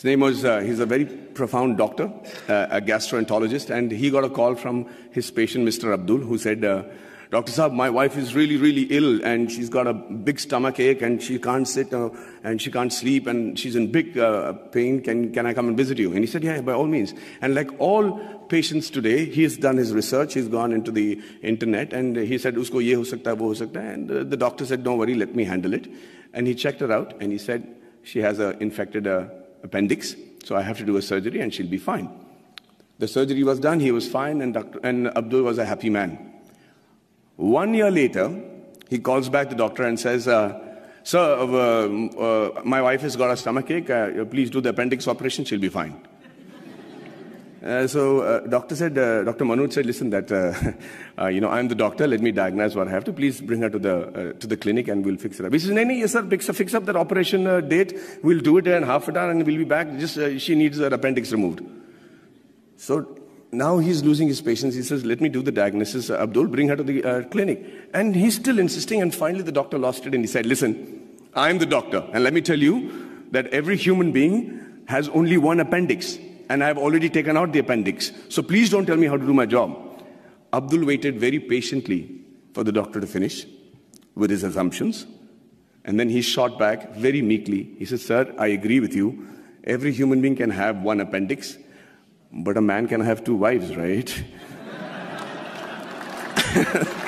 His name was, uh, he's a very profound doctor, uh, a gastroenterologist, and he got a call from his patient, Mr. Abdul, who said, uh, Dr. Saab, my wife is really, really ill, and she's got a big stomach ache, and she can't sit, uh, and she can't sleep, and she's in big uh, pain. Can, can I come and visit you? And he said, Yeah, by all means. And like all patients today, he has done his research, he's gone into the internet, and he said, Usko ye ho sakta, wo ho sakta. And uh, the doctor said, Don't worry, let me handle it. And he checked her out, and he said, She has a infected. Uh, appendix, so I have to do a surgery and she'll be fine. The surgery was done, he was fine, and, doctor, and Abdul was a happy man. One year later, he calls back the doctor and says, uh, Sir, uh, uh, my wife has got a stomach ache. Uh, please do the appendix operation, she'll be fine. Uh, so uh, doctor said, uh, Dr. Manoj said, listen, that uh, uh, you know I'm the doctor. Let me diagnose what I have to. Please bring her to the uh, to the clinic and we'll fix it up. He says, no, yes sir, fix, fix up that operation date. We'll do it in half an hour and we'll be back. Just she needs her appendix removed. So now he's losing his patience. He says, let me do the diagnosis. Abdul, bring her to the clinic. And he's still insisting. And finally, the doctor lost it and he said, listen, I'm the doctor, and let me tell you that every human being has only one appendix and I have already taken out the appendix. So please don't tell me how to do my job. Abdul waited very patiently for the doctor to finish with his assumptions. And then he shot back very meekly. He said, Sir, I agree with you. Every human being can have one appendix, but a man can have two wives, right?